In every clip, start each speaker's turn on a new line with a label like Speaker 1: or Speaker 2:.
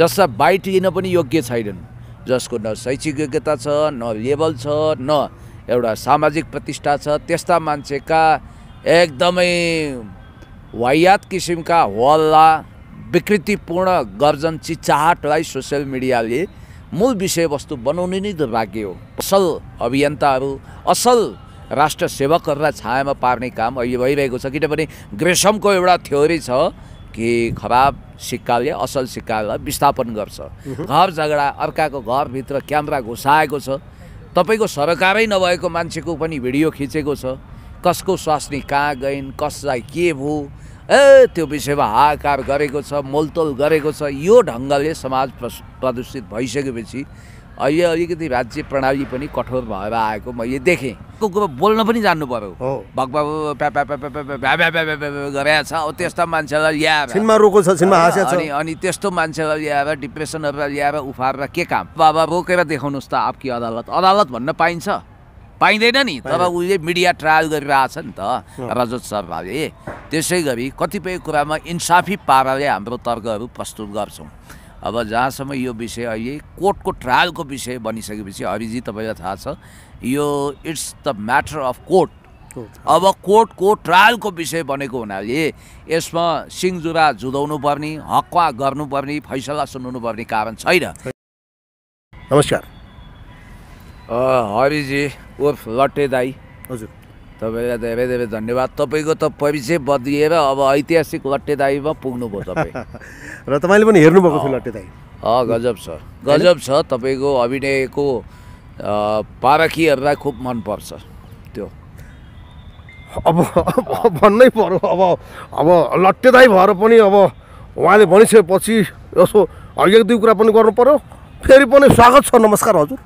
Speaker 1: जसलाई बाइट लिन पनि योग्य छैनन् जसको न शैक्षिक योग्यता छ न लेभल छ न एउटा सामाजिक प्रतिष्ठा छ त्यस्ता मान्छेका एकदमै वायात किसिमका हल्ला विकृतिपूर्ण गर्जन चिचाहटलाई सोसियल मिडियाले मूल विषयवस्तु बनाउने नै दुर्भाग्य हो असल अभियन्ताहरू असल राष्ट्र सेवकहरूलाई छायामा पार्ने काम अहिले भइरहेको छ किनभने ग्रेसमको एउटा थ्योरी छ कि खराब सिक्काले असल सिक्कालाई विस्थापन गर्छ घर झगडा अर्काको घरभित्र क्यामेरा घुसाएको छ तपाईँको सरकारै नभएको मान्छेको पनि भिडियो खिचेको छ कसको स्वास्नी कहाँ गइन् कसलाई के भयो ए त्यो विषयमा हाहाकार गरेको छ मोलतोल गरेको छ यो ढङ्गले समाज प्रदूषित भइसकेपछि अहिले अलिकति राज्य प्रणाली पनि कठोर भएर आएको मैले देखेँ बोल्न पनि जान्नु पर्यो भगबाबु छ अब त्यस्ता मान्छेलाई ल्याएर अनि अनि त्यस्तो मान्छेलाई ल्याएर डिप्रेसनहरूलाई ल्याएर उफारेर के काम बाबा रोकेर देखाउनुहोस् त आफकी अदालत अदालत भन्न पाइन्छ पाइँदैन नि तर उसले मिडिया ट्रायल गरिरहेछ नि त रजत शर्माले त्यसै गरी कतिपय कुरामा इन्साफी पाराले हाम्रो तर्कहरू प्रस्तुत गर्छौँ अब जहाँसम्म यो विषय अहिले कोर्टको ट्रायलको विषय बनिसकेपछि अभिजी तपाईँलाई थाहा छ यो it's the matter of court अब कोर्टको ट्रायलको विषय बनेको हुनाले यसमा सिङजुरा जुधाउनु पर्ने हक्वा गर्नुपर्ने फैसला पर्ने कारण छैन नमस्कार हरिजी उर्फ लट्टे दाई हजुर तपाईँलाई धेरै धेरै धन्यवाद तपाईँको त परिचय बदलिएर अब ऐतिहासिक लट्टेदाईमा पुग्नुभयो तपाईँ
Speaker 2: र तपाईँले पनि हेर्नुभएको थियो लट्टेदाई
Speaker 1: गजब छ गजब छ तपाईँको अभिनयको पारखीहरूलाई खुब मनपर्छ त्यो अब भन्नै पर्यो
Speaker 2: अब अब लट्टेदाई भएर पनि अब उहाँले भनिसकेपछि यसो हरेक दुई कुरा पनि गर्नु पर्यो फेरि पनि स्वागत छ नमस्कार हजुर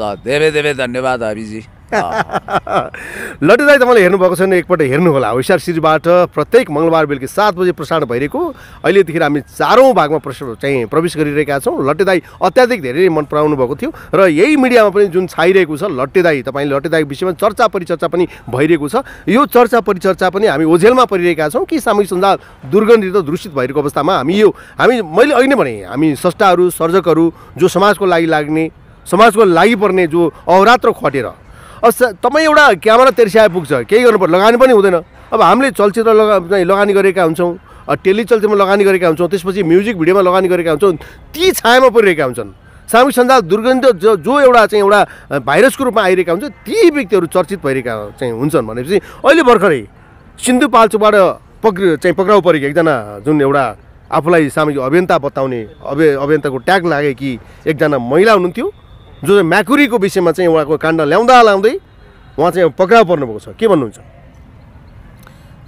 Speaker 1: ल धेरै धेरै धन्यवाद हरिजी
Speaker 2: लड्डु दाई तपाईँले हेर्नुभएको छैन एकपल्ट होला होसियार सिरीबाट प्रत्येक मङ्गलबार बेलुकी सात बजे प्रसारण भइरहेको अहिलेदेखि हामी चारौँ भागमा प्रस चाहिँ प्रवेश गरिरहेका छौँ लट्टे दाई अत्याधिक धेरै मन पराउनु भएको थियो र यही मिडियामा पनि जुन छाइरहेको छ लट्टे दाई तपाईँले लट्टे दाई विषयमा चर्चा परिचर्चा पनि भइरहेको छ यो चर्चा परिचर्चा पनि हामी ओझेलमा परिरहेका छौँ कि सामूहिक सञ्जाल दुर्गन्धित दूषित भइरहेको अवस्थामा हामी यो हामी मैले अहिले नै भने हामी स्रष्टाहरू सर्जकहरू जो समाजको लागि लाग्ने समाजको लागि पर्ने जो अवरात्र खटेर अब तपाईँ एउटा क्यामेरा तेर्सी आइपुग्छ केही गर्नु पर्यो लगानी पनि हुँदैन अब हामीले चलचित्र लगा लगानी गरेका हुन्छौँ चलचित्रमा लगानी गरेका हुन्छौँ त्यसपछि म्युजिक भिडियोमा लगानी गरेका हुन्छौँ ती छायामा परिरहेका हुन्छन् सामूहिक सञ्जाल दुर्गन्ध जो जो एउटा चाहिँ एउटा भाइरसको रूपमा आइरहेका हुन्छ ती व्यक्तिहरू चर्चित भइरहेका चाहिँ हुन्छन् भनेपछि अहिले भर्खरै सिन्धुपाल्चोबाट पक्र चाहिँ पक्राउ परेको एकजना जुन एउटा आफूलाई सामूहिक अभियन्ता बताउने अभि अभियन्ताको ट्याग लागे कि एकजना महिला हुनुहुन्थ्यो जो चाहिँ म्याकुरीको विषयमा चाहिँ उहाँको काण्ड ल्याउँदा ल्याउँदै उहाँ चाहिँ पक्राउ पर्नुभएको छ के भन्नुहुन्छ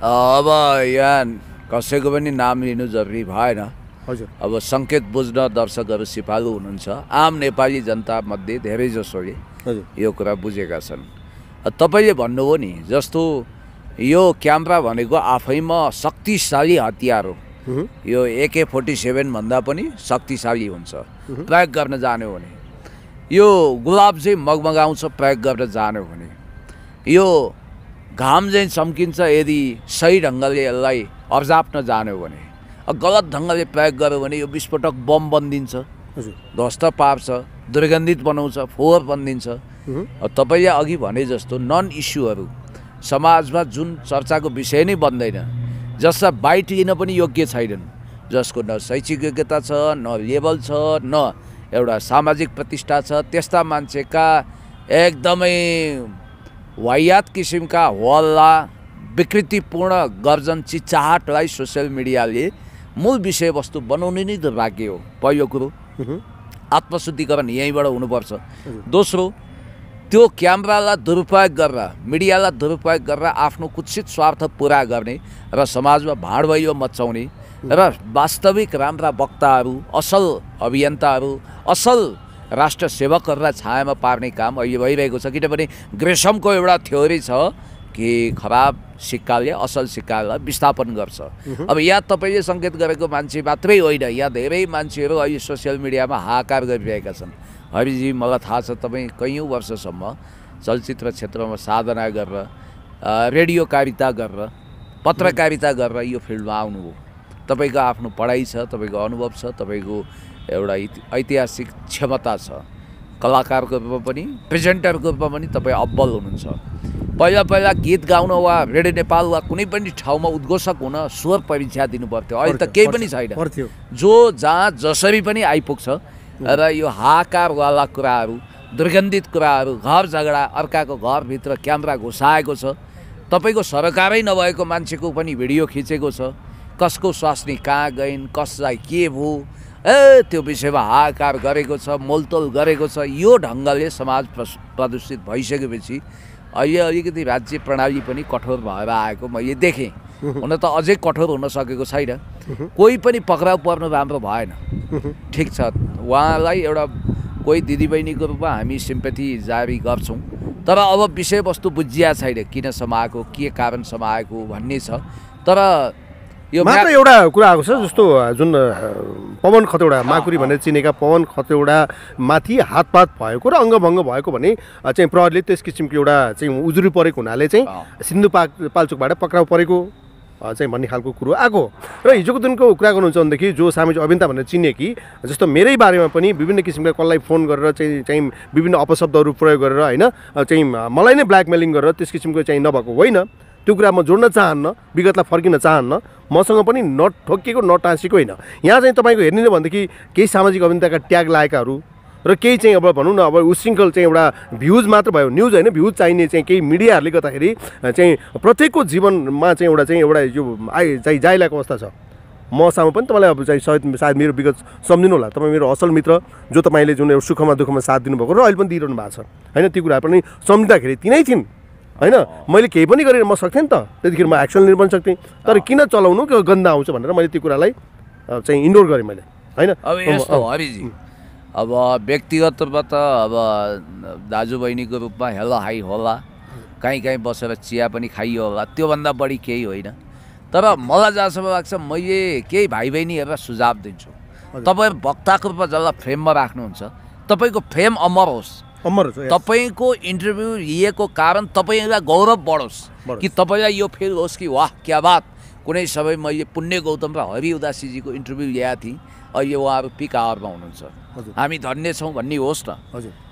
Speaker 1: अब यहाँ कसैको पनि नाम लिनु जरुरी भएन हजुर अब सङ्केत बुझ्न दर्शकहरू सिपालु हुनुहुन्छ आम नेपाली जनतामध्ये धेरैजसोले यो कुरा बुझेका छन् तपाईँले भन्नुभयो नि जस्तो यो क्यामरा भनेको आफैमा शक्तिशाली हतियार हो यो एके फोर्टी सेभेनभन्दा पनि शक्तिशाली हुन्छ प्रयोग गर्न जान्यो भने यो गुलाब चाहिँ मगमगाउँछ प्रयोग गरेर जानु भने यो घाम चाहिँ चम्किन्छ यदि सही ढङ्गले यसलाई अब्जाप्न जान्यो भने गलत ढङ्गले प्रयोग गर्यो भने यो विस्फोटक बम बनिदिन्छ ध्वस्त पार्छ दुर्गन्धित बनाउँछ फोहोर बनिदिन्छ तपाईँले अघि भने जस्तो नन इस्युहरू समाजमा जुन चर्चाको विषय नै बन्दैन जसलाई बाइट लिन पनि योग्य छैनन् जसको न शैक्षिक योग्यता छ न लेभल छ न एउटा सामाजिक प्रतिष्ठा छ त्यस्ता मान्छेका एकदमै वायात किसिमका हल्ला विकृतिपूर्ण गर्जन चिचाहटलाई सोसियल मिडियाले मूल विषयवस्तु बनाउने नै दुर्भाग्य हो पहिलो कुरो आत्मशुद्धिकरण यहीँबाट हुनुपर्छ दोस्रो त्यो क्यामेरालाई दुरुपयोग गरेर मिडियालाई दुरुपयोग गरेर आफ्नो कुत्सित स्वार्थ पुरा गर्ने र समाजमा भाँडभैयो मचाउने र वास्तविक राम्रा वक्ताहरू असल अभियन्ताहरू असल राष्ट्र सेवकहरूलाई छायामा पार्ने काम अहिले भइरहेको छ किनभने ग्रेसमको एउटा थ्योरी छ कि खराब सिक्काले असल सिक्कालाई विस्थापन गर्छ अब यहाँ तपाईँले सङ्केत गरेको मान्छे मात्रै होइन यहाँ धेरै मान्छेहरू अहिले सोसियल मिडियामा हाहाकार गरिरहेका छन् हरिजी मलाई थाहा छ तपाईँ कैयौँ वर्षसम्म चलचित्र क्षेत्रमा साधना गरेर रेडियो कारिता गरेर पत्रकारिता गरेर यो फिल्डमा आउनुभयो तपाईँको आफ्नो पढाइ छ तपाईँको अनुभव छ तपाईँको एउटा ऐतिहासिक क्षमता छ कलाकारको रूपमा पनि प्रेजेन्टरको रूपमा पनि तपाईँ अब्बल हुनुहुन्छ पहिला पहिला गीत गाउन वा रेडियो नेपाल वा कुनै पनि ठाउँमा उद्घोषक हुन स्वर परीक्षा दिनुपर्थ्यो अहिले त केही पनि छैन जो जहाँ जसरी पनि आइपुग्छ र यो हाकारवाला कुराहरू दुर्गन्धित कुराहरू घर झगडा अर्काको घरभित्र क्यामेरा घुसाएको छ तपाईँको सरकारै नभएको मान्छेको पनि भिडियो खिचेको छ कसको स्वास्नी कहाँ गइन् कसलाई के भयो ए त्यो विषयमा हाहाकार गरेको छ मोलतोल गरेको छ यो ढङ्गले समाज प्रदूषित भइसकेपछि अहिले अलिकति राज्य प्रणाली पनि कठोर भएर आएको मैले देखेँ हुन त अझै कठोर हुन सकेको छैन कोही पनि पक्राउ पर्नु राम्रो भएन ठिक छ उहाँलाई एउटा कोही दिदीबहिनीको रूपमा हामी सिम्पथी जारी गर्छौँ तर अब विषयवस्तु बुझिया छैन किन समाएको के कारण समाएको भन्ने छ तर यो मात्र एउटा
Speaker 2: कुरा आएको छ जस्तो जुन पवन खतेडा माकुरी भनेर चिनेका पवन खतेडा माथि हातपात भएको र अङ्गभङ्ग भएको भने चाहिँ प्रहरीले त्यस किसिमको एउटा चाहिँ उजुरी परेको हुनाले चाहिँ सिन्धुपाक पाल्चोकबाट पक्राउ परेको चाहिँ भन्ने खालको कुरो आएको र हिजोको दिनको कुरा गर्नुहुन्छ भनेदेखि जो सामाजिक अभियन्ता भनेर कि जस्तो मेरै बारेमा पनि विभिन्न किसिमका कसलाई फोन गरेर चाहिँ चाहिँ विभिन्न अपशब्दहरू प्रयोग गरेर होइन चाहिँ मलाई नै ब्ल्याकमेलिङ गरेर त्यस किसिमको चाहिँ नभएको होइन त्यो कुरा म जोड्न चाहन्न विगतलाई फर्किन चाहन्न मसँग पनि न ठोकिएको न टाँसिएको होइन यहाँ चाहिँ तपाईँको हेर्ने नै भनेदेखि केही सामाजिक अभियन्ताका ट्याग लागेकाहरू र केही चाहिँ अब भनौँ न अब उशृङ्खल चाहिँ एउटा भ्युज मात्र भयो न्युज होइन भ्युज चाहिने चाहिँ केही मिडियाहरूले गर्दाखेरि चाहिँ प्रत्येकको जीवनमा चाहिँ एउटा चाहिँ एउटा यो आइ चाहिँ जाइलाको अवस्था छ मसँग पनि तपाईँलाई अब चाहिँ सायद सायद मेरो विगत सम्झिनु होला तपाईँ मेरो असल मित्र जो तपाईँले जुन एउटा सुखमा दुःखमा साथ दिनुभएको र अहिले पनि दिइरहनु भएको छ होइन त्यो कुरा पनि सम्झिँदाखेरि तिनै थिइन् होइन मैले केही पनि गरेर म सक्थेँ नि त त्यतिखेर म एक्सन लिनु पनि सक्थेँ तर किन चलाउनु गन्दा आउँछ भनेर मैले त्यो कुरालाई चाहिँ इन्डोर गरेँ मैले होइन
Speaker 1: अब व्यक्तिगत रूपमा त अब दाजुबहिनीको रूपमा हाई होला कहीँ कहीँ बसेर चिया पनि खाइयो होला त्योभन्दा बढी केही होइन तर मलाई जहाँसम्म लाग्छ मैले केही भाइ बहिनीहरूलाई सुझाव दिन्छु तपाईँ वक्ताको रूपमा जसलाई फ्रेममा राख्नुहुन्छ तपाईँको फ्रेम अमर होस् तपाईँको इन्टरभ्यू लिएको कारण तपाईँलाई गौरव बढोस् कि तपाईँलाई यो फिल होस् कि वाह क्या बात कुनै समय मैले पुण्य गौतम र हरि उदासीजीको इन्टरभ्यू ल्याएको थिएँ अहिले उहाँहरू पिक आवरमा हुनुहुन्छ हामी धन्य छौँ भन्ने होस् न हजुर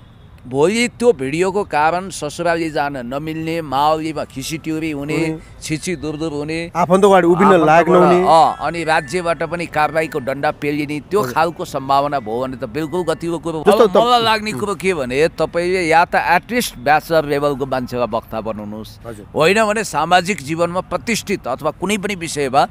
Speaker 1: भोलि त्यो भिडियोको कारण ससुराली जान नमिल्ने माओलीमा खिसिट्युरी हुने छिची दुरदुर हुने अनि राज्यबाट पनि कारवाहीको डन्डा पेलिने त्यो खालको सम्भावना भयो भने त बिल्कुल गतिको कुरो मलाई लाग्ने कुरो के भने तपाईँले या त एटलिस्ट ब्याचलर लेभलको मान्छेलाई वक्ता बनाउनुहोस् होइन भने सामाजिक जीवनमा प्रतिष्ठित अथवा कुनै पनि विषयमा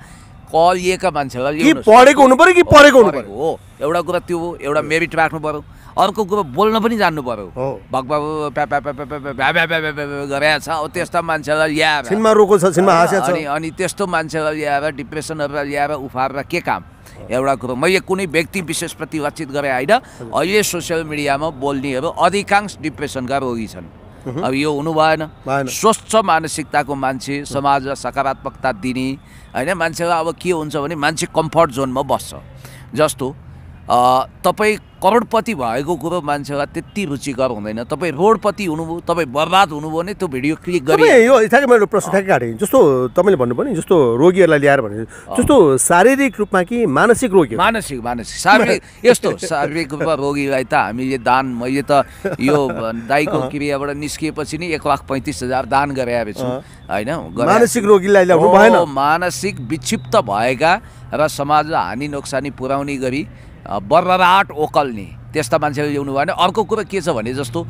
Speaker 1: कलिएका मान्छेलाई पढेको हुनु पऱ्यो कि पढेको हुनु पऱ्यो हो एउटा कुरा त्यो हो एउटा मेरिट राख्नु पर्यो अर्को कुरो बोल्न पनि जान्नु पर्यो भगबाबु गरेका छ अब त्यस्ता मान्छेलाई ल्याएर अनि अनि त्यस्तो मान्छेलाई ल्याएर डिप्रेसनहरू ल्याएर उफारेर के काम एउटा कुरो मैले कुनै व्यक्ति विशेषप्रति लक्षित गरेँ होइन अहिले सोसियल मिडियामा बोल्नेहरू अधिकांश डिप्रेसनका रोगी छन् अब यो हुनु भएन स्वच्छ मानसिकताको मान्छे समाजलाई सकारात्मकता दिने होइन मान्छेलाई अब के हुन्छ भने मान्छे कम्फर्ट जोनमा बस्छ जस्तो तपाईँ करोडपति भएको कुरो मान्छेलाई त्यति रुचिकर हुँदैन तपाईँ रोडपति हुनुभयो तपाईँ बर्बाद हुनुभयो भने त्यो भिडियो क्लिक गरे यो
Speaker 2: ठ्याक्कै मैले प्रश्न ठ्याक्कै काटेँ जस्तो तपाईँले भन्नुभयो नि जस्तो रोगीहरूलाई ल्याएर भने जस्तो शारीरिक रूपमा कि मानसिक रोगी
Speaker 1: मानसिक मानसिक शारीरिक यस्तो शारीरिक रूपमा रोगीलाई त हामीले दान मैले त यो दाईको क्रियाबाट निस्किएपछि नि एक लाख पैँतिस हजार दान गराएको छु होइन मानसिक
Speaker 2: रोगीलाई ल्याउनु भएन
Speaker 1: मानसिक विक्षिप्त भएका र समाजलाई हानि नोक्सानी पुर्याउने गरी बर्रराट ओकल्ने त्यस्ता मान्छेले ल्याउनु भएन अर्को कुरा के छ भने जस्तो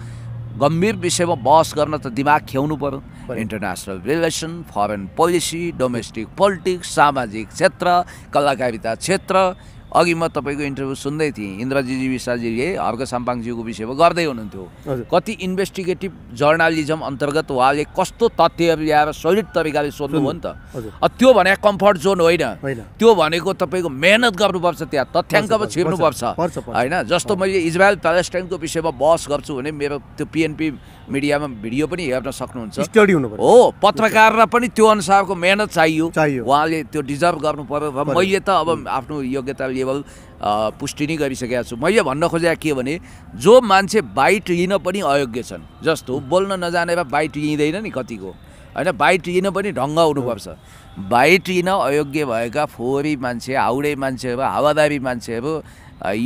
Speaker 1: गम्भीर विषयमा बहस गर्न त दिमाग खेउनु पऱ्यो international relation foreign policy domestic politics सामाजिक क्षेत्र कलाकारिता क्षेत्र अघि म तपाईँको इन्टरभ्यू सुन्दै थिएँ इन्द्रजीजी विशाजीले हर्क साम्पाङज्यूको विषयमा गर्दै हुनुहुन्थ्यो कति इन्भेस्टिगेटिभ जर्नालिजम अन्तर्गत उहाँले कस्तो तथ्यहरू ल्याएर सोलिड तरिकाले सोध्नु हो नि त त्यो भने कम्फर्ट जोन होइन त्यो भनेको तपाईँको मेहनत गर्नुपर्छ त्यहाँ तथ्याङ्कमा छिर्नुपर्छ होइन जस्तो मैले इजरायल प्यालेस्टाइनको विषयमा बहस गर्छु भने मेरो त्यो पिएनपी मिडियामा भिडियो पनि हेर्न सक्नुहुन्छ हो पत्रकारलाई पनि त्यो अनुसारको मेहनत चाहियो चाहियो उहाँले त्यो डिजर्भ गर्नु पर्यो र मैले त अब आफ्नो योग्यता लेभल पुष्टि नै गरिसकेको छु मैले भन्न खोजेको के भने जो मान्छे बाइट लिन पनि अयोग्य छन् जस्तो बोल्न नजानेर बाइट लिँदैन नि कतिको होइन बाइट लिन पनि ढङ्ग हुनुपर्छ बाइट लिन अयोग्य भएका फोहोरी मान्छे हाउडे मान्छेहरू हावादारी मान्छेहरू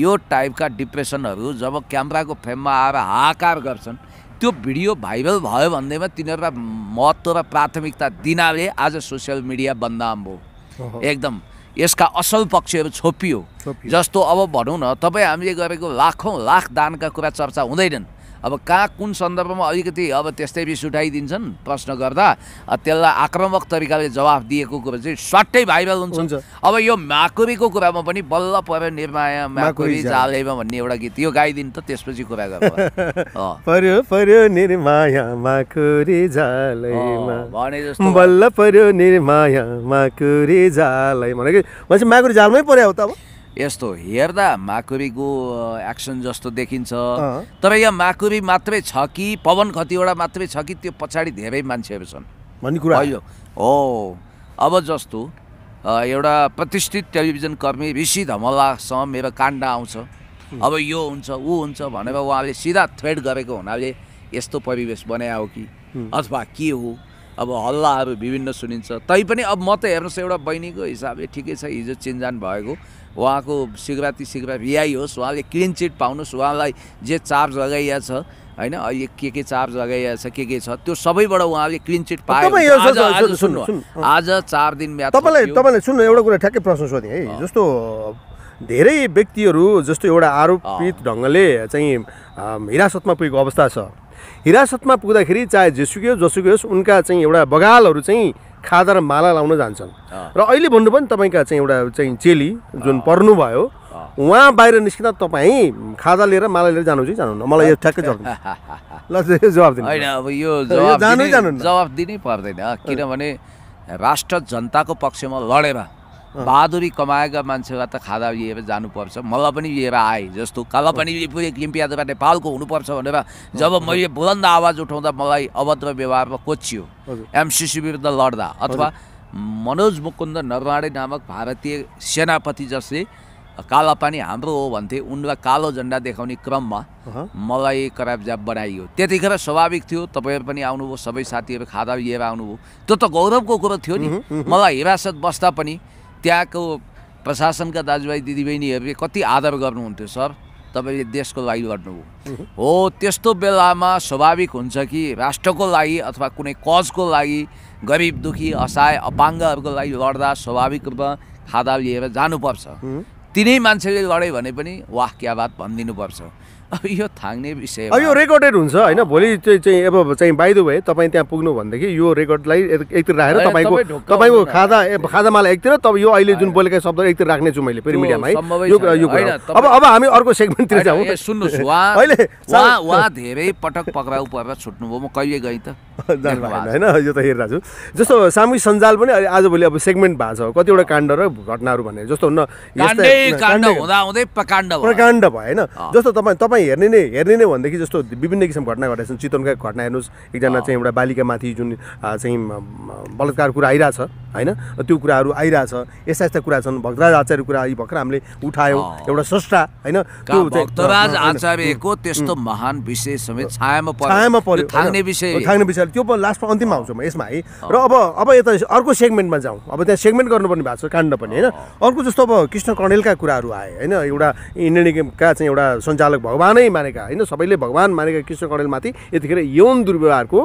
Speaker 1: यो टाइपका डिप्रेसनहरू जब क्यामराको फ्रेममा आएर हाकार गर्छन् त्यो भिडियो भाइरल भयो भन्दैमा तिनीहरूलाई महत्त्व र प्राथमिकता दिनाले आज सोसियल मिडिया बन्दाम भयो एकदम यसका असल पक्षहरू छोपियो जस्तो अब भनौँ न तपाईँ हामीले गरेको लाखौँ लाख दानका कुरा चर्चा हुँदैनन् अब कहाँ कुन सन्दर्भमा अलिकति अब त्यस्तै बिस उठाइदिन्छन् प्रश्न गर्दा त्यसलाई आक्रमक तरिकाले जवाफ दिएको कुरो चाहिँ स्वाट्टै भाइरल हुन्छ अब यो माकुरीको कुरामा पनि बल्ल पर्यो निर्माया माकुरी जालेमा भन्ने एउटा गीत यो गाइदिनु त त्यसपछि कुरा गर्नु माकुरी जालमै पऱ्यो त अब यस्तो हेर्दा माकुरीको एक्सन जस्तो देखिन्छ तर यहाँ माकुरी मात्रै छ कि पवन खतिवटा मात्रै छ कि त्यो पछाडि धेरै मान्छेहरू छन् भन्ने कुरा हो अब जस्तो एउटा प्रतिष्ठित टेलिभिजन कर्मी ऋषि धमलासँग मेरो काण्ड आउँछ अब यो हुन्छ ऊ हुन्छ भनेर उहाँले सिधा थ्रेड गरेको हुनाले यस्तो परिवेश बनायो कि अथवा के हो अब हल्लाहरू विभिन्न सुनिन्छ तैपनि अब म त हेर्नुहोस् एउटा बहिनीको हिसाबले ठिकै छ हिजो चिन्जान भएको उहाँको शिवराती शीघ्र रिहाई होस् उहाँले क्लिन चिट पाउनुहोस् उहाँलाई जे चार्ज लगाइएको छ होइन अहिले के के चार्ज लगाइया छ के के छ त्यो सबैबाट उहाँले क्लिन चिट पायो सुन्नु आज चार दिन तपाईँलाई तपाईँलाई
Speaker 2: सुन्नु एउटा कुरा ठ्याक्कै प्रश्न सोधेँ है जस्तो धेरै व्यक्तिहरू जस्तो एउटा आरोपित ढङ्गले चाहिँ हिरासतमा पुगेको अवस्था छ हिरासतमा पुग्दाखेरि चाहे जेसुकै होस् जसुकै होस् उनका चाहिँ एउटा बगालहरू चाहिँ खादा र माला लाउन जान्छन् र अहिले भन्नु पनि तपाईँका चाहिँ एउटा चाहिँ चेली जुन भयो उहाँ बाहिर निस्किँदा तपाईँ खाजा लिएर माला लिएर जानु चाहिँ जानुहुन्न मलाई यो ठ्याक्कै जवाब ल जवाब दिनु होइन
Speaker 1: अब यो जवाब दिनै पर्दैन किनभने राष्ट्र जनताको पक्षमा लडेर बहादुरी कमाएका मान्छेलाई त खादा लिएर जानुपर्छ मलाई पनि लिएर आए जस्तो कला पनि एमपी नेपालको हुनुपर्छ भनेर जब मैले बुलन्द आवाज उठाउँदा मलाई अभद्र व्यवहारमा कोचियो एमसिसी विरुद्ध लड्दा अथवा मनोज मुकुन्द नरवाडे नामक भारतीय सेनापति जसले काला पानी हाम्रो हो भन्थे उनलाई कालो झन्डा देखाउने क्रममा मलाई कराबजाब बनाइयो त्यतिखेर स्वाभाविक थियो तपाईँहरू पनि आउनुभयो सबै साथीहरू खादा लिएर आउनुभयो त्यो त गौरवको कुरो थियो नि मलाई हिरासत बस्दा पनि त्यहाँको प्रशासनका दाजुभाइ दिदीबहिनीहरूले कति आदर गर्नुहुन्थ्यो सर तपाईँले देशको लागि गर्नुभयो हो त्यस्तो बेलामा स्वाभाविक हुन्छ कि राष्ट्रको लागि अथवा कुनै कजको लागि गरिब दुखी असहाय अपाङ्गहरूको लागि लड्दा स्वाभाविक रूपमा खादा लिएर जानुपर्छ तिनै मान्छेले लड्यो भने पनि वाह क्या बात भनिदिनुपर्छ अब यो थाङ्ने विषय यो
Speaker 2: रेकर्डेड हुन्छ होइन भोलि चाहिँ अब चाहिँ बाइदो भए तपाईँ त्यहाँ पुग्नु भनेदेखि यो रेकर्डलाई एकतिर राखेर तपाईँको तपाईँको खाजा खाजा माला एकतिर तब यो अहिले जुन बोलेका शब्द एकतिर राख्ने छु मैले फेरि मिडियामा है यो अब अब हामी अर्को सेगमेन्टतिर जाउँ सुन्नुहोस् उहाँ अहिले उहाँ
Speaker 1: धेरै पटक पक्राउ परेर छुट्नुभयो म कहिले गएँ त
Speaker 2: होइन यो त हेरिरहेको छु जस्तो सामूहिक सञ्जाल पनि आजभोलि अब सेगमेन्ट भएको छ कतिवटा काण्ड र घटनाहरू भने जस्तो हुन्न प्रकाण्ड भयो होइन जस्तो तपाईँ तपाईँ हेर्ने नै हेर्ने नै भनेदेखि जस्तो विभिन्न किसिम घटना घटेको छन् चितवनका घटना हेर्नुहोस् एकजना चाहिँ एउटा बालिका माथि जुन चाहिँ बलात्कार कुरा आइरहेछ होइन त्यो कुराहरू आइरहेछ यस्ता यस्ता कुरा छन् भक्तराज आचार्य कुरा यी भर्खर हामीले उठायौँ एउटा स्रष्टा होइन त्यो भक्तराज आचार्यको
Speaker 1: त्यस्तो महान विषय समेत छायामा पर्यो थाङ्ने विषय थाङ्ने
Speaker 2: विषय त्यो लास्टमा अन्तिममा आउँछु म यसमा है र अब अब यता अर्को सेगमेन्टमा जाउँ अब त्यहाँ सेगमेन्ट गर्नुपर्ने भएको छ काण्ड पनि होइन अर्को जस्तो अब कृष्ण कणेलका कुराहरू आए होइन एउटा इन्डियन गेमका चाहिँ एउटा सञ्चालक भगवान् भगवानै मानेका होइन सबैले भगवान् मानेका कृष्ण कणेलमाथि यतिखेर यौन दुर्व्यवहारको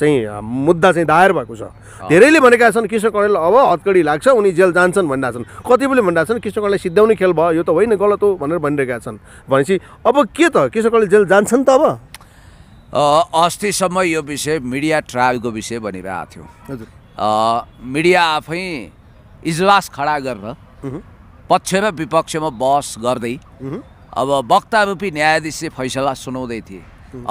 Speaker 2: चाहिँ मुद्दा चाहिँ दायर भएको छ धेरैले भनेका छन् कृष्ण कणेल अब हत्कडी लाग्छ उनी जेल जान्छन् भन्दा छन् कतिपयले भन्दा छन् कृष्ण कणेल सिद्ध्याउने खेल भयो यो त होइन गलत हो भनेर भनिरहेका छन् भनेपछि अब के त कृष्ण कणेल जेल जान्छन् त
Speaker 1: अब अस्तिसम्म यो विषय मिडिया ट्रायलको विषय भनिरहेको थियो हजुर मिडिया आफै इजलास खडा गरेर पक्ष र विपक्षमा बहस गर्दै अब वक्ता रूपी न्यायाधीशले फैसला सुनाउँदै थिए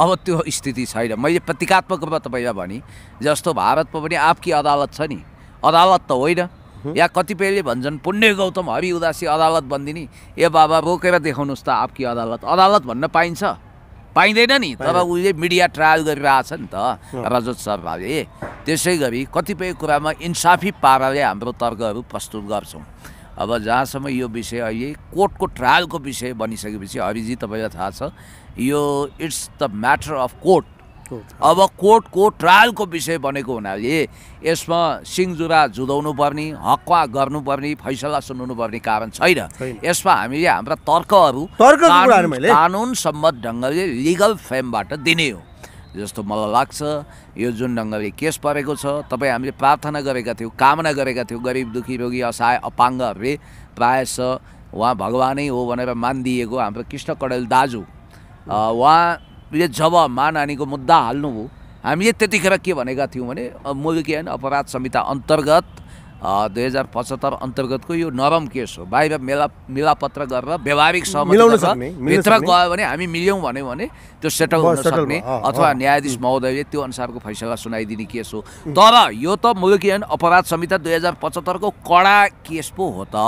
Speaker 1: अब त्यो स्थिति छैन मैले प्रतीकात्मक रूपमा तपाईँलाई भने जस्तो भारतमा पनि आफकी अदालत छ नि अदालत त होइन या कतिपयले भन्छन् पुण्य गौतम हरि उदासी अदालत भनिदिने ए बाबा रोकेर देखाउनुहोस् त आफकी अदालत अदालत भन्न पाइन्छ पाइँदैन नि तर उसले मिडिया ट्रायल गरिरहेछ नि त रजत शर्माले त्यसै गरी कतिपय कुरामा इन्साफी पाराले हाम्रो तर्कहरू प्रस्तुत गर्छौँ अब जहाँसम्म यो विषय अहिले कोर्टको ट्रायलको विषय बनिसकेपछि हरिजी तपाईँलाई थाहा छ यो it's the matter of court अब कोर्टको ट्रायलको विषय बनेको हुनाले यसमा सिङजुरा जुदाउनु पर्ने हक्वा गर्नुपर्ने फैसला पर्ने कारण छैन यसमा हामीले हाम्रा तर्कहरू कानुन सम्मत ढङ्गले लिगल फ्रेमबाट दिने हो जस्तो मलाई लाग्छ यो जुन ढङ्गले केस परेको छ तपाईँ हामीले प्रार्थना गरेका थियौँ कामना गरेका थियौँ गरिब दुःखी रोगी असहाय अपाङ्गहरूले प्रायः उहाँ भगवानै हो भनेर मानिदिएको हाम्रो कृष्ण कडेल दाजु उहाँले जब मानहानीको मुद्दा हाल्नुभयो हामीले त्यतिखेर के भनेका थियौँ भने मुलुकी अपराध संहिता अन्तर्गत दुई हजार पचहत्तर अन्तर्गतको यो नरम केस हो बाहिर मेला मिलापत्र गरेर व्यवहारिक सहमति भित्र गयो भने हामी मिल्यौँ भन्यो भने त्यो सेटल हुन सक्ने अथवा न्यायाधीश महोदयले त्यो अनुसारको फैसला सुनाइदिने केस हो तर यो त मुलुकी अपराध संहिता दुई हजार पचहत्तरको कडा केस पो हो त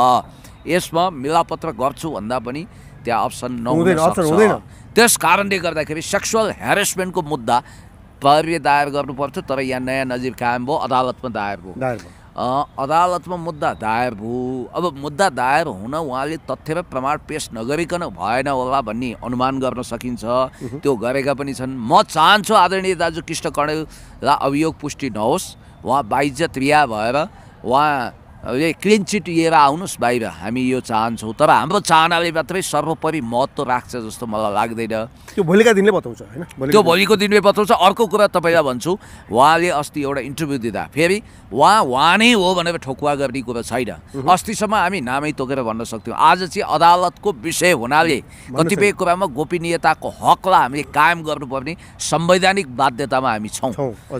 Speaker 1: यसमा मिलापत्र गर्छु भन्दा पनि त्यहाँ अप्सन नहुँदैन त्यस कारणले गर्दाखेरि सेक्सुअल हेरेसमेन्टको मुद्दा प्रहरीले दायर गर्नुपर्थ्यो तर यहाँ नयाँ नजिब कायम भयो अदालतमा दायर भयो अदालतमा मुद्दा दायर भयो अब मुद्दा दायर हुन उहाँले तथ्य र प्रमाण पेस नगरिकन भएन होला भन्ने अनुमान गर्न सकिन्छ त्यो गरेका पनि छन् म चाहन्छु आदरणीय दाजु कृष्ण कणेललाई अभियोग पुष्टि नहोस् उहाँ बाइज रिया भएर उहाँ क्लिन चिट लिएर आउनुहोस् बाहिर हामी यो चाहन्छौँ तर हाम्रो चाहनाले मात्रै सर्वोपरि महत्त्व राख्छ जस्तो मलाई लाग्दैन
Speaker 2: त्यो भोलिका दिनले बताउँछ होइन त्यो भोलिको
Speaker 1: दिनले बताउँछ अर्को कुरा तपाईँलाई भन्छु उहाँले अस्ति एउटा इन्टरभ्यू दिँदा फेरि उहाँ उहाँ नै हो भनेर ठोकुवा गर्ने कुरा छैन अस्तिसम्म हामी नामै तोकेर भन्न सक्थ्यौँ आज चाहिँ अदालतको विषय हुनाले कतिपय कुरामा गोपनीयताको हकलाई हामीले कायम गर्नुपर्ने संवैधानिक बाध्यतामा हामी छौँ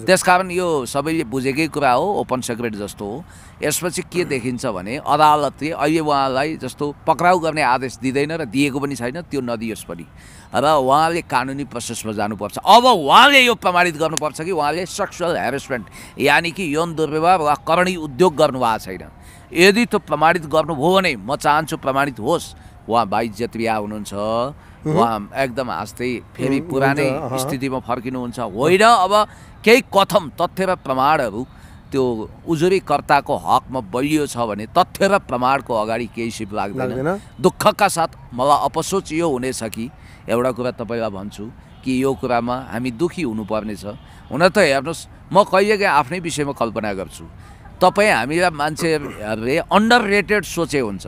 Speaker 1: त्यसकारण यो सबैले बुझेकै कुरा हो ओपन सेक्रेट जस्तो हो यसपछि के देखिन्छ भने अदालतले अहिले उहाँलाई जस्तो पक्राउ गर्ने आदेश दिँदैन र दिएको पनि छैन त्यो नदियोस् पनि र उहाँले कानुनी प्रोसेसमा जानुपर्छ अब उहाँले यो प्रमाणित गर्नुपर्छ कि उहाँले सेक्सुअल हेरेसमेन्ट यानि कि यौन दुर्व्यवहार वा करणी उद्योग गर्नुभएको छैन यदि त्यो प्रमाणित गर्नुभयो भने म चाहन्छु प्रमाणित होस् उहाँ बाइज्यत बिहा हुनुहुन्छ उहाँ एकदम हाँस्दै फेरि पुरानै स्थितिमा फर्किनुहुन्छ होइन अब केही कथम तथ्य र प्रमाणहरू त्यो उजुरीकर्ताको हकमा बलियो छ भने तथ्य र प्रमाणको अगाडि केही सिप लाग्दैन दुःखका साथ मलाई अपसोच यो हुनेछ कि एउटा कुरा तपाईँलाई भन्छु कि यो कुरामा हामी दुःखी हुनुपर्नेछ हुन त हेर्नुहोस् म कहिलेकाहीँ आफ्नै विषयमा कल्पना गर्छु तपाईँ हामीलाई मान्छेहरूले अन्डर रेटेड सोचे हुन्छ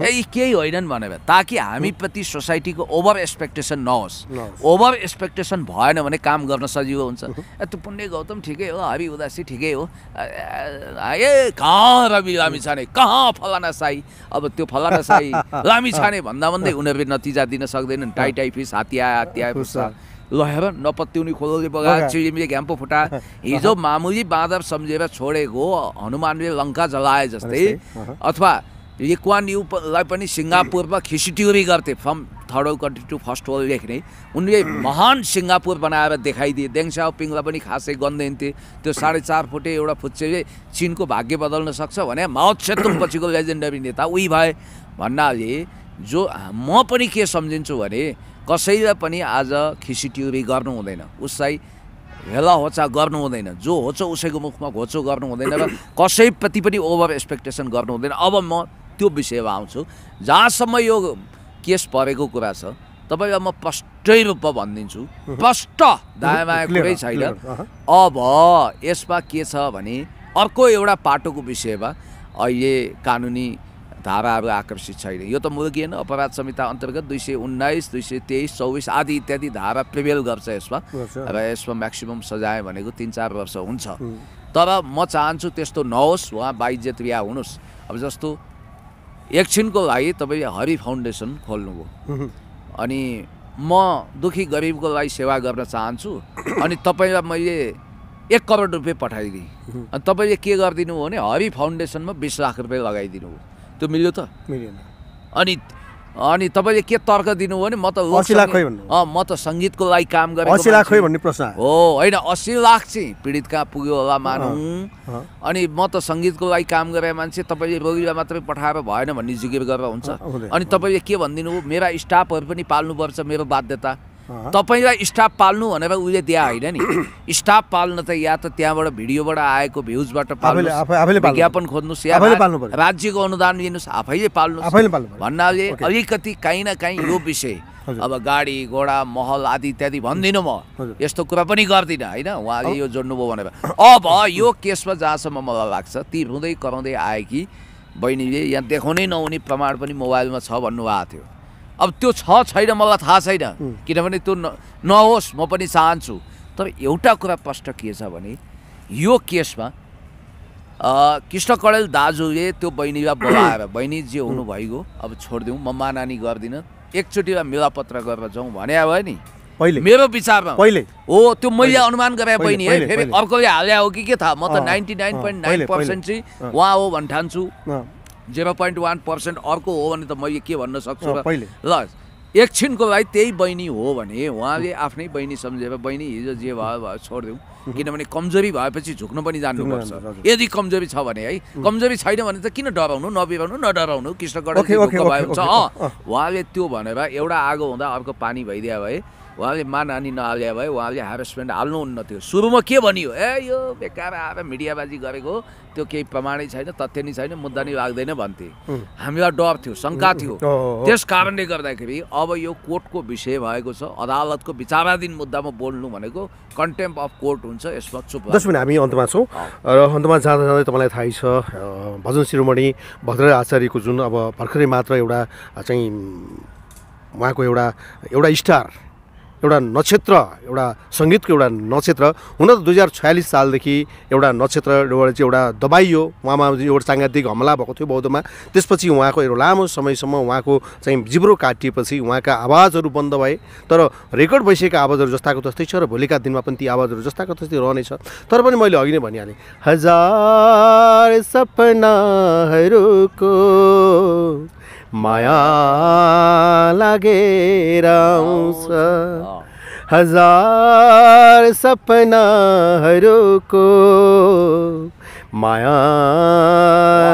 Speaker 1: ए केही होइनन् भनेर ताकि हामीप्रति सोसाइटीको ओभर एक्सपेक्टेसन नहोस् ओभर एक्सपेक्टेसन भएन भने काम गर्न सजिलो हुन्छ ए त्यो पुण्य गौतम ठिकै हो हरि उदासी ठिकै हो ए कहाँ रवि लामी छाने कहाँ फलाना साई अब त्यो फलाना साई लामी छाने भन्दा भन्दै उनीहरूले नतिजा दिन सक्दैनन् टाइ टाइ फिस हात्या हात्या ल नपत्याउने खोलोले बगा चिडिमीले घ्याम्पो फुटा हिजो मामुली बाँदर सम्झेर छोडेको हनुमानले लङ्का जलाए जस्तै अथवा लिक्वान युलाई पनि सिङ्गापुरमा खिसिट्युरी गर्थे from third world country to first world लेख्ने उनले महान सिङ्गापुर बनाएर देखाइदिए पिङलाई पनि खासै गन्दैन्थे त्यो साढे चार फुटे एउटा फुच्चेले चिनको भाग्य बदल्न सक्छ भने माओत्सेतुङ पछिको लेजेन्डरी नेता उही भए भन्नाले जो म पनि के सम्झिन्छु भने कसैलाई पनि आज खिसिट्युरी गर्नु हुँदैन उसलाई हेला होचा गर्नु हुँदैन जो होचो उसैको मुखमा घोचो गर्नु हुँदैन र कसैप्रति पनि ओभर एक्सपेक्टेसन गर्नु हुँदैन अब म त्यो विषयमा आउँछु जहाँसम्म यो केस परेको कुरा छ तपाईँलाई म प्रष्टै रूपमा भनिदिन्छु प्रष्ट दायाँ बायाँ कुरै छैन अब यसमा के छ भने अर्को एउटा पाटोको विषयमा अहिले कानुनी धाराहरू आकर्षित छैन यो त होइन अपराध संहिता अन्तर्गत दुई सय उन्नाइस दुई सय तेइस चौबिस आदि इत्यादि धारा प्रिभेल गर्छ यसमा र यसमा म्याक्सिमम् सजाय भनेको तिन चार वर्ष हुन्छ तर म चाहन्छु त्यस्तो नहोस् उहाँ बाइज्यत रिया हुनुहोस् अब जस्तो एकछिनको लागि तपाईँले हरि फाउन्डेसन खोल्नुभयो अनि म दुखी गरिबको लागि सेवा गर्न चाहन्छु अनि तपाईँलाई मैले एक करोड रुपियाँ पठाइदिएँ अनि तपाईँले के गरिदिनु भयो भने हरि फाउन्डेसनमा बिस लाख रुपियाँ लगाइदिनु भयो त्यो मिल्यो त मिलेन अनि अनि तपाईँले के तर्क दिनुभयो भने म त लाख म त सङ्गीतको लागि काम गरेँ असी लाख भन्ने प्रश्न हो होइन असी लाख चाहिँ पीडित कहाँ पुग्यो होला मानौँ अनि म त सङ्गीतको लागि काम गरे मान्छे तपाईँले रोगीलाई मात्रै पठाएर भएन भन्ने जिकिर गरेर हुन्छ अनि तपाईँले के भनिदिनु मेरा स्टाफहरू पनि पाल्नुपर्छ मेरो बाध्यता तपाईँलाई स्टाफ पाल्नु भनेर उसले दिए होइन नि स्टाफ पाल्न त या त त्यहाँबाट भिडियोबाट आएको भ्युजबाट विज्ञापन खोज्नुहोस् या राज्यको अनुदान लिनुहोस् आफैले पाल्नु भन्नाले अलिकति काहीँ न काहीँ यो विषय अब गाडी घोडा महल आदि इत्यादि भन्दिनँ म यस्तो कुरा पनि गर्दिनँ होइन उहाँले यो जोड्नुभयो भनेर अब यो केसमा जहाँसम्म मलाई लाग्छ ती हुँदै कराउँदै कि बहिनीले यहाँ देखाउनै नहुने प्रमाण पनि मोबाइलमा छ भन्नुभएको थियो अब त्यो छ छैन मलाई थाहा छैन किनभने त्यो नहोस् म पनि चाहन्छु तर एउटा कुरा प्रष्ट के छ भने यो केसमा कृष्ण कडेल दाजुले त्यो बहिनीलाई बोलाएर बहिनी जे हुनुभएको अब छोडिदिउँ म मानानी गर्दिनँ एकचोटि मेलापत्र गरेर जाउँ भने अब नि मेरो विचारमा पहिले हो त्यो मैले अनुमान गरे बहिनी है फेरि अर्कोले हाल्या हो कि के थाहा म त ninety nine point nine percent चाहिँ उहाँ हो ठान्छु जेरो पोइन्ट वान पर्सेन्ट अर्को हो भने त मैले के भन्न सक्छु ल एकछिनको लागि त्यही बहिनी हो भने उहाँले आफ्नै बहिनी सम्झेर बहिनी हिजो जे भयो भयो छोडिदिउँ किनभने कमजोरी भएपछि झुक्नु पनि जान्नुपर्छ यदि कमजोरी छ भने है कमजोरी छैन भने त किन डराउनु नबिराउनु नडराउनु कृष्णगढ उहाँले त्यो भनेर एउटा आगो हुँदा अर्को पानी भइदियो भए उहाँले मान अनि नहाले भए उहाँले हारेसमेन्ट हाल्नुहुन्न थियो सुरुमा के भनियो ए यो बेकार आएर मिडियाबाजी गरेको त्यो केही प्रमाणै छैन तथ्य नै छैन मुद्दा नै लाग्दैन भन्थे हामीलाई डर थियो शङ्का थियो त्यस कारणले गर्दाखेरि अब यो कोर्टको विषय भएको छ अदालतको विचाराधीन मुद्दामा बोल्नु भनेको कन्टेम्प अफ कोर्ट हुन्छ यसमा चुप दस मिनट हामी
Speaker 2: अन्तमा छौँ र अन्तमा जाँदा जाँदै तपाईँलाई थाहै छ भजन शिरोमणि भद्र आचार्यको जुन अब भर्खरै मात्र एउटा चाहिँ उहाँको एउटा एउटा स्टार एउटा नक्षत्र एउटा सङ्गीतको एउटा नक्षत्र हुन त दुई हजार छयालिस सालदेखि एउटा नक्षत्र चाहिँ एउटा दबाइयो उहाँमा एउटा साङ्गातिक हमला भएको थियो बौद्धमा त्यसपछि उहाँको एउटा लामो समयसम्म उहाँको चाहिँ जिब्रो काटिएपछि उहाँका आवाजहरू बन्द भए तर रेकर्ड भइसकेका आवाजहरू जस्ताको जस्तै छ र भोलिका दिनमा पनि ती आवाजहरू जस्ताको जस्तै रहनेछ तर पनि मैले अघि नै भनिहालेँ हजार सपनाहरूको माया लगे आउँछ हजार को माया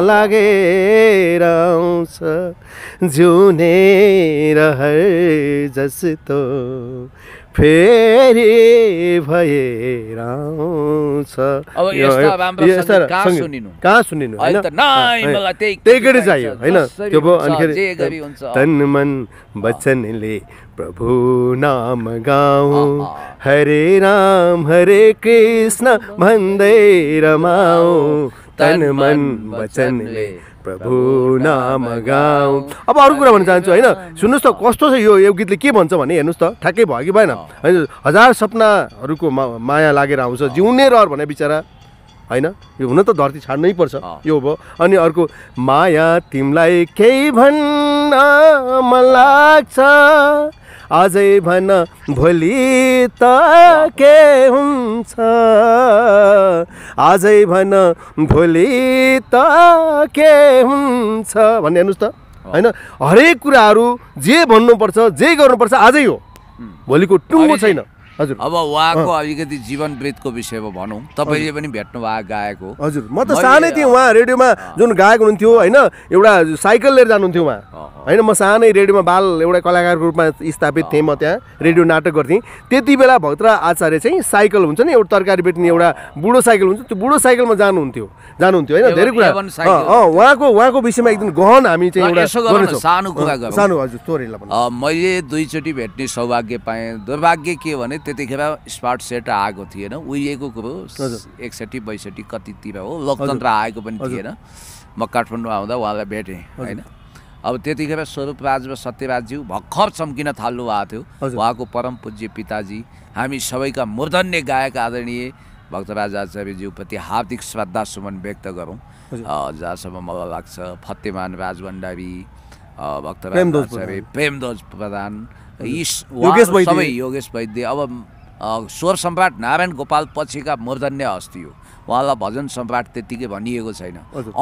Speaker 2: लागेर आउँछ रह जस तो फेरि भएर कहाँ सुनिनु त्यही गरी चाहियो होइन त्यो भयो अनि तन मन वचनले प्रभु नाम गाउँ हरे राम हरे कृष्ण भन्दै रमाऊ तन मन वचनले प्रभु नाम गाउँ अब अरू कुरा भन्न चाहन्छु होइन सुन्नुहोस् त कस्तो छ यो गीतले के भन्छ भने हेर्नुहोस् त ठ्याक्कै भयो कि भएन होइन हजार सपनाहरूको माया लागेर आउँछ जिउने रहर भने बिचरा होइन यो हुन त धरती छाड्नै पर्छ यो भयो अनि अर्को माया तिमीलाई केही भन्न मन लाग्छ अझै भन भोलि त के हुन्छ आजै भन भोलि त के हुन्छ भन्ने हेर्नुहोस् त होइन हरेक कुराहरू जे भन्नुपर्छ जे गर्नुपर्छ आजै हो भोलिको टुङ्गो छैन
Speaker 1: हजुर अब उहाँको अलिकति जीवन वृत्तको विषयमा भनौँ तपाईँले पनि भेट्नु भएको हो हजुर म त सानै
Speaker 2: थिएँ उहाँ रेडियोमा जुन गायक हुनुहुन्थ्यो होइन एउटा साइकल लिएर जानुहुन्थ्यो उहाँ होइन म सानै रेडियोमा बाल एउटा कलाकारको रूपमा स्थापित थिएँ म त्यहाँ रेडियो नाटक गर्थेँ त्यति बेला भक्त्र आचार्य चाहिँ साइकल हुन्छ नि एउटा तरकारी बेच्ने एउटा बुढो साइकल हुन्छ त्यो बुढो साइकलमा जानुहुन्थ्यो जानुहुन्थ्यो होइन धेरै कुरा उहाँको उहाँको विषयमा एकदम गहन हामी चाहिँ एउटा सानो कुरा सानो हजुर
Speaker 1: मैले दुईचोटि भेट्ने सौभाग्य पाएँ दुर्भाग्य के भने त्यतिखेर स्मार्ट सेट आएको थिएन उहिलेको कुरो एकसठी बैसठी कतितिर हो लोकतन्त्र आएको पनि थिएन म काठमाडौँ आउँदा उहाँलाई भेटेँ होइन अब त्यतिखेर स्वरूपराज र सत्यराजज्यू भर्खर चम्किन थाल्नु भएको थियो उहाँको परम पूज्य पिताजी हामी सबैका मूर्धन्य गायक आदरणीय भक्तराज आचार्यज्यूप्रति हार्दिक श्रद्धा सुमन व्यक्त गरौँ जहाँसम्म मलाई लाग्छ फतेमान राज भण्डारी भक्तराज आचार्य प्रेमध्वज प्रधान यी सबै योगेश वैद्य अब स्वर सम्राट नारायण गोपाल पछिका मूर्धन्य हस्ती हो उहाँलाई भजन सम्राट त्यतिकै भनिएको छैन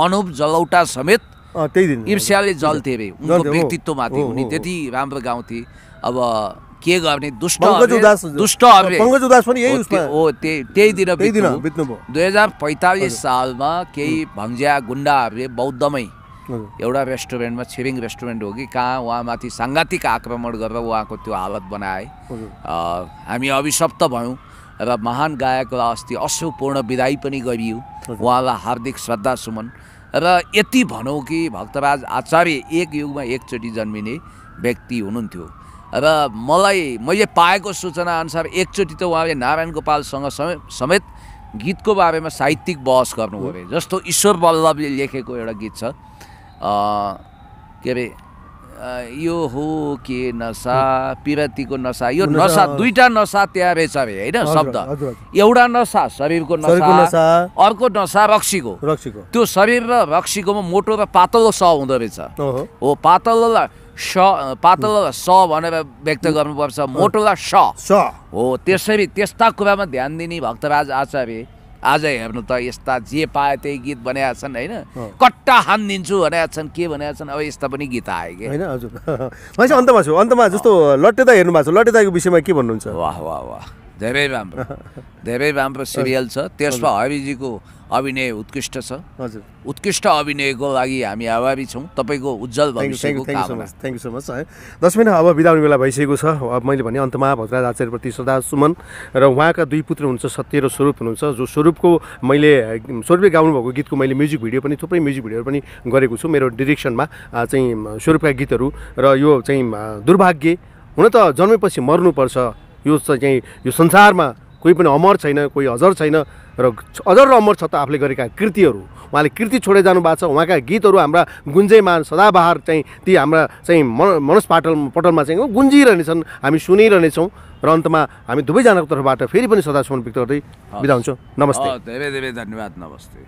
Speaker 1: अनुप जलौटा समेत त्यही दिन ईर्ष्याले जल्थे अरे उनको व्यक्तित्वमाथि उनी त्यति राम्रो गाउँथे अब के गर्ने दुष्ट दुष्ट हो त्यही दिन दुई हजार पैँतालिस सालमा केही भन्ज्या गुन्डाहरूले बौद्धमै एउटा रेस्टुरेन्टमा छिरिङ रेस्टुरेन्ट हो कि कहाँ उहाँमाथि साङ्घातिक आक्रमण गरेर उहाँको त्यो हालत बनाए हामी अभिशप्त भयौँ र महान गायकलाई अस्ति अशुपूर्ण विदाई पनि गरियो उहाँलाई हार्दिक श्रद्धा सुमन र यति भनौँ कि भक्तराज आचार्य एक युगमा एकचोटि जन्मिने व्यक्ति हुनुहुन्थ्यो र मलाई मैले पाएको सूचना अनुसार एकचोटि त उहाँले नारायण गोपालसँग समेत गीतको बारेमा साहित्यिक बहस गर्नुभयो जस्तो ईश्वर बल्लभले लेखेको एउटा गीत छ के अरे यो हो के नसा पिरतीको नसा यो नसा दुईटा नसा त्यहाँ रहेछ अरे होइन शब्द एउटा नसा शरीरको नसा अर्को नसा रक्सीको रक्सीको त्यो शरीर र रक्सीकोमा मोटो र पातलो स हुँदो रहेछ हो पातलोलाई स पातलोलाई स भनेर व्यक्त गर्नुपर्छ मोटोलाई स हो त्यसरी त्यस्ता कुरामा ध्यान दिने भक्तराज आचार्य आज हेर्नु त यस्ता जे पाए त्यही गीत बनाएका छन् होइन कट्टा हानिदिन्छु भनेका छन् के भनेका छन् अब यस्ता पनि गीत आए कि होइन
Speaker 2: हजुर मान्छे अन्तमा छु अन्तमा जस्तो लट्टेदा हेर्नु भएको छ लट्टेदाको विषयमा के भन्नुहुन्छ वाह वाह वाह
Speaker 1: धेरै राम्रो धेरै राम्रो सिरियल छ त्यसमा हरिजीको अभिनय उत्कृष्ट छ हजुर उत्कृष्ट अभिनयको लागि हामी आभारी छौँ तपाईँको उज्जवल भविष्यको थ्याङ्क
Speaker 2: यू सो मच है दस महिना अब बिदा बेला भइसकेको छ अब मैले भने अन्तमा भद्राज आचार्यप्रति सदा सुमन र उहाँका दुई पुत्र हुनुहुन्छ सत्य र स्वरूप हुनुहुन्छ जो स्वरूपको मैले स्वरूपले गाउनुभएको गीतको मैले म्युजिक भिडियो पनि थुप्रै म्युजिक भिडियोहरू पनि गरेको छु मेरो डिरेक्सनमा चाहिँ स्वरूपका गीतहरू र यो चाहिँ दुर्भाग्य हुन त जन्मेपछि मर्नुपर्छ यो चाहिँ यो संसारमा कोही पनि अमर छैन कोही अजर छैन र अजर र अमर छ त आफूले गरेका कृतिहरू उहाँले कृति छोडेर जानु भएको छ उहाँका गीतहरू हाम्रा गुन्जेमान सदाबहार चाहिँ ती हाम्रा चाहिँ मन मनस पाटल पटलमा चाहिँ गुन्जिरहनेछन् हामी सुनिरहनेछौँ र अन्तमा हामी दुवैजनाको तर्फबाट फेरि पनि सदा समर्पित गर्दै बिदा हुन्छौँ नमस्ते
Speaker 1: धेरै धेरै धन्यवाद नमस्ते